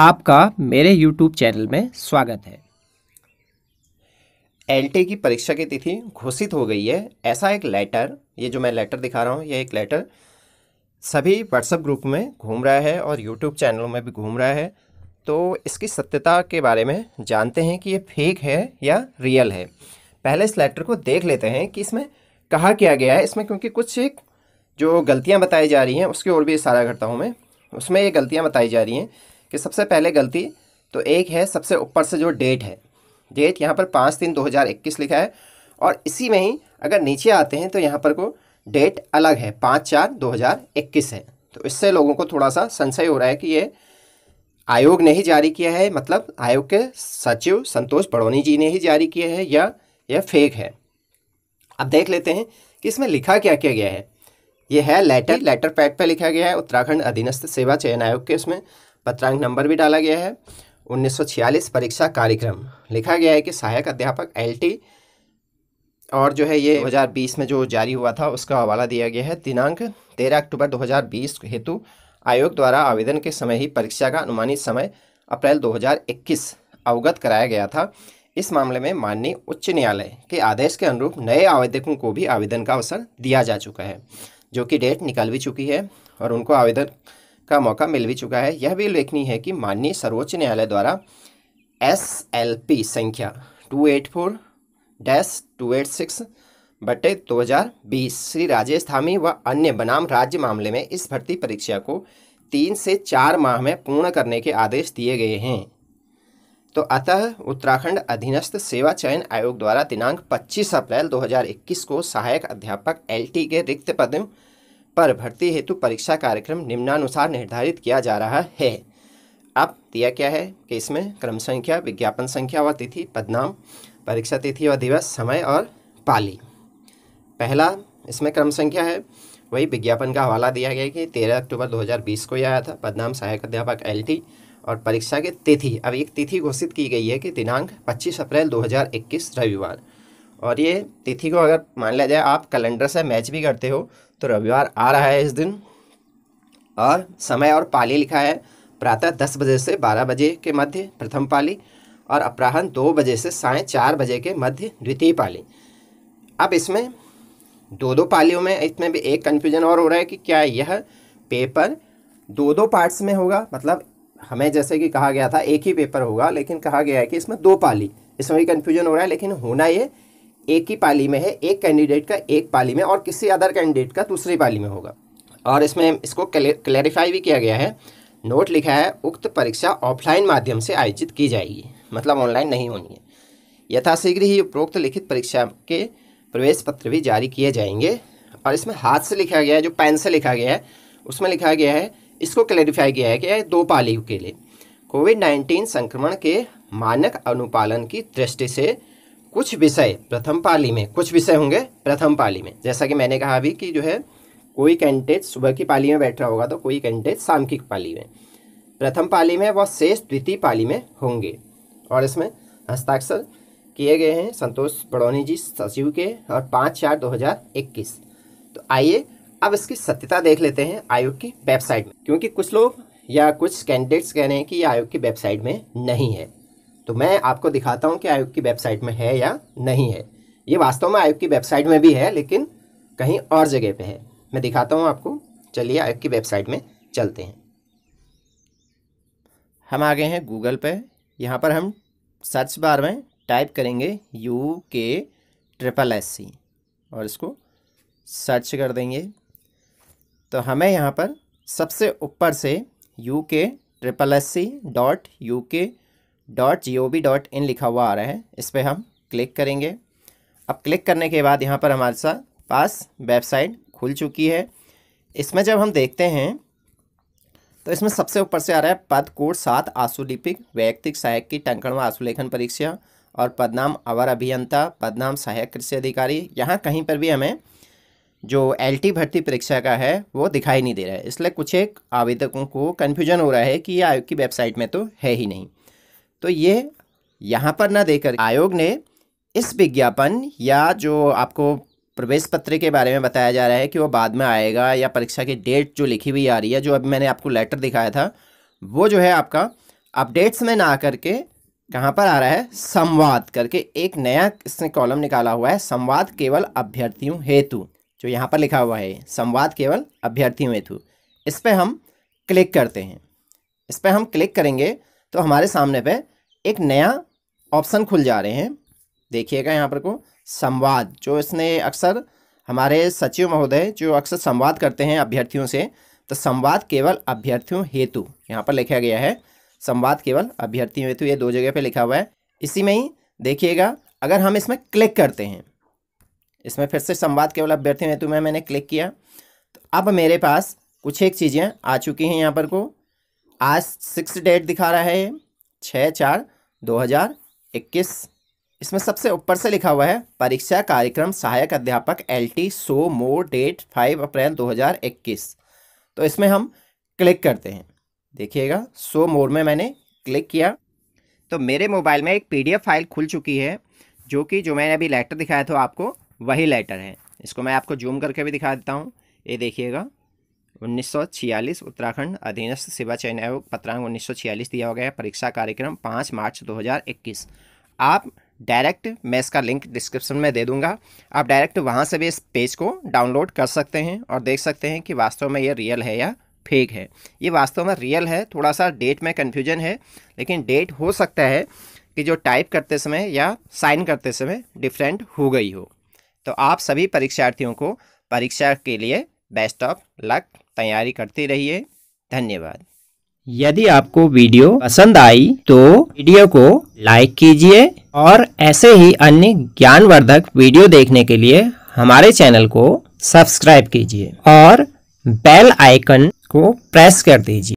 आपका मेरे YouTube channel में स्वागत है एल की परीक्षा की तिथि घोषित हो गई है ऐसा एक लेटर ये जो मैं लेटर दिखा रहा हूँ ये एक लेटर सभी व्हाट्सएप ग्रुप में घूम रहा है और यूट्यूब चैनलों में भी घूम रहा है तो इसकी सत्यता के बारे में जानते हैं कि ये फेक है या रियल है पहले इस लेटर को देख लेते हैं कि इसमें कहा क्या गया है इसमें क्योंकि कुछ एक जो गलतियाँ बताई जा रही हैं उसकी और भी इशारा करता हूँ मैं उसमें ये गलतियाँ बताई जा रही हैं कि सबसे पहले गलती तो एक है सबसे ऊपर से जो डेट है डेट यहाँ पर पाँच तीन दो हज़ार इक्कीस लिखा है और इसी में ही अगर नीचे आते हैं तो यहाँ पर को डेट अलग है पाँच चार दो हज़ार इक्कीस है तो इससे लोगों को थोड़ा सा संशय हो रहा है कि ये आयोग ने ही जारी किया है मतलब आयोग के सचिव संतोष बड़ोनी जी ने ही जारी किया है या यह फेक है अब देख लेते हैं कि इसमें लिखा क्या किया गया है यह है लेटर लेटर पैड पर लिखा गया है उत्तराखंड अधीनस्थ सेवा चयन आयोग के इसमें पत्रांक नंबर भी डाला गया है 1946 परीक्षा कार्यक्रम लिखा गया है कि सहायक अध्यापक एलटी और जो है ये 2020 में जो जारी हुआ था उसका हवाला दिया गया है दिनांक 13 अक्टूबर 2020 हेतु आयोग द्वारा आवेदन के समय ही परीक्षा का अनुमानित समय अप्रैल 2021 अवगत कराया गया था इस मामले में माननीय उच्च न्यायालय के आदेश के अनुरूप नए आवेदकों को भी आवेदन का अवसर दिया जा चुका है जो कि डेट निकल भी चुकी है और उनको आवेदन का मौका मिल भी चुका है यह भी उल्लेखनीय है कि माननीय सर्वोच्च न्यायालय द्वारा एस एल पी संख्या two eight four dash two eight six बटे दो हज़ार बीस श्री राजेश धामी व अन्य बनाम राज्य मामले में इस भर्ती परीक्षा को तीन से चार माह में पूर्ण करने के आदेश दिए गए हैं तो अतः उत्तराखंड अधीनस्थ सेवा चयन आयोग द्वारा दिनांक 25 अप्रैल 2021 को सहायक अध्यापक एलटी के रिक्त पद पर भर्ती हेतु परीक्षा कार्यक्रम निम्नानुसार निर्धारित किया जा रहा है अब दिया क्या है कि इसमें क्रम संख्या विज्ञापन संख्या व तिथि पदनाम परीक्षा तिथि व दिवस समय और पाली पहला इसमें क्रम संख्या है वही विज्ञापन का हवाला दिया गया कि तेरह अक्टूबर 2020 को यह आया था पदनाम सहायक अध्यापक एल और परीक्षा की तिथि अब एक तिथि घोषित की गई है कि दिनांक 25 अप्रैल 2021 रविवार और ये तिथि को अगर मान लिया जाए आप कैलेंडर से मैच भी करते हो तो रविवार आ रहा है इस दिन और समय और पाली लिखा है प्रातः दस बजे से बारह बजे के मध्य प्रथम पाली और अपराहन दो बजे से साय चार बजे के मध्य द्वितीय पाली अब इसमें दो दो पालियों में इसमें भी एक कन्फ्यूजन और हो रहा है कि क्या यह पेपर दो दो पार्ट्स में होगा मतलब हमें जैसे कि कहा गया था एक ही पेपर होगा लेकिन कहा गया है कि इसमें दो पाली इसमें भी कन्फ्यूजन हो रहा है लेकिन होना ये एक ही पाली में है एक कैंडिडेट का एक पाली में और किसी अदर कैंडिडेट का दूसरी पाली में होगा और इसमें इसको क्लैरिफाई भी किया गया है नोट लिखा है उक्त परीक्षा ऑफलाइन माध्यम से आयोजित की जाएगी मतलब ऑनलाइन नहीं होनी है यथाशीघ्र ही उपरोक्त लिखित परीक्षा के प्रवेश पत्र भी जारी किए जाएंगे और इसमें हाथ से लिखा गया है जो पेन से लिखा गया है उसमें लिखा गया है इसको क्लैरिफाई किया है कि दो पाली के लिए कोविड नाइन्टीन संक्रमण के मानक अनुपालन की दृष्टि से कुछ विषय प्रथम पाली में कुछ विषय होंगे प्रथम पाली में जैसा कि मैंने कहा अभी कि जो है कोई कैंडिडेट सुबह की पाली में बैठ रहा होगा तो कोई कैंडिडेट शाम की पाली में प्रथम पाली में व शेष द्वितीय पाली में होंगे और इसमें हस्ताक्षर किए गए हैं संतोष बड़ौनी जी सचिव के और पाँच चार दो हज़ार इक्कीस तो आइए अब इसकी सत्यता देख लेते हैं आयोग की वेबसाइट में क्योंकि कुछ लोग या कुछ कैंडिडेट्स कह रहे हैं कि ये आयोग की वेबसाइट में नहीं है तो मैं आपको दिखाता हूँ कि आयोग की वेबसाइट में है या नहीं है ये वास्तव में आयोग की वेबसाइट में भी है लेकिन कहीं और जगह पे है मैं दिखाता हूँ आपको चलिए आयोग की वेबसाइट में चलते हैं हम आ गए हैं गूगल पे यहाँ पर हम सर्च बार में टाइप करेंगे यू के ट्रिपल एस सी और इसको सर्च कर देंगे तो हमें यहाँ पर सबसे ऊपर से U K triple S C dot U K dot G O V dot in लिखा हुआ आ रहा है इस पर हम क्लिक करेंगे अब क्लिक करने के बाद यहाँ पर हमारे साथ पास वेबसाइट खुल चुकी है इसमें जब हम देखते हैं तो इसमें सबसे ऊपर से आ रहा है पद कोड सात आंसुलिपिक वैयक्तिक सहायक की टंकण व आंसुलेखन परीक्षा और पदनाम अवर अभियंता पदनाम सहायक कृषि अधिकारी यहाँ कहीं पर भी हमें जो एल भर्ती परीक्षा का है वो दिखाई नहीं दे रहा है इसलिए कुछ एक आवेदकों को कन्फ्यूजन हो रहा है कि ये आयोग की वेबसाइट में तो है ही नहीं तो ये यहाँ पर ना देकर आयोग ने इस विज्ञापन या जो आपको प्रवेश पत्र के बारे में बताया जा रहा है कि वो बाद में आएगा या परीक्षा की डेट जो लिखी हुई आ रही है जो अभी मैंने आपको लेटर दिखाया था वो जो है आपका अपडेट्स में ना करके कहाँ पर आ रहा है संवाद करके एक नया इसने कॉलम निकाला हुआ है संवाद केवल अभ्यर्थियों हेतु जो यहाँ पर लिखा हुआ है संवाद केवल अभ्यर्थियों हेतु इस पर हम क्लिक करते हैं इस पर हम क्लिक करेंगे तो हमारे सामने पर एक नया ऑप्शन खुल जा रहे हैं देखिएगा यहाँ पर को संवाद जो इसने अक्सर हमारे सचिव महोदय जो अक्सर संवाद करते हैं अभ्यर्थियों से तो संवाद केवल अभ्यर्थियों हेतु यहाँ पर लिखा गया है संवाद केवल अभ्यर्थियों हेतु ये दो जगह पे लिखा हुआ है इसी में ही देखिएगा अगर हम इसमें क्लिक करते हैं इसमें फिर से संवाद केवल अभ्यर्थियों हेतु में मैंने क्लिक किया तो अब मेरे पास कुछ एक चीज़ें आ चुकी हैं यहाँ पर को आज सिक्स डेट दिखा रहा है छः चार 2021 इसमें सबसे ऊपर से लिखा हुआ है परीक्षा कार्यक्रम सहायक अध्यापक L T so more date five April 2021 तो इसमें हम क्लिक करते हैं देखिएगा सो मोर में मैंने क्लिक किया तो मेरे मोबाइल में एक पीडीएफ फाइल खुल चुकी है जो कि जो मैंने अभी लेटर दिखाया था आपको वही लेटर है इसको मैं आपको जूम करके भी दिखा देता हूँ ये देखिएगा 1946 उत्तराखंड अधीनस्थ सेवा चयन आयोग पत्रांक 1946 दिया हो गया है परीक्षा कार्यक्रम 5 मार्च 2021 आप डायरेक्ट मैं इसका लिंक डिस्क्रिप्शन में दे दूंगा आप डायरेक्ट वहां से भी इस पेज को डाउनलोड कर सकते हैं और देख सकते हैं कि वास्तव में ये रियल है या फेक है ये वास्तव में रियल है थोड़ा सा डेट में कन्फ्यूजन है लेकिन डेट हो सकता है कि जो टाइप करते समय या साइन करते समय डिफरेंट हो गई हो तो आप सभी परीक्षार्थियों को परीक्षा के लिए बेस्ट ऑफ लक तैयारी करते रहिए धन्यवाद यदि आपको वीडियो पसंद आई तो वीडियो को लाइक कीजिए और ऐसे ही अन्य ज्ञानवर्धक वीडियो देखने के लिए हमारे चैनल को सब्सक्राइब कीजिए और बेल आइकन को प्रेस कर दीजिए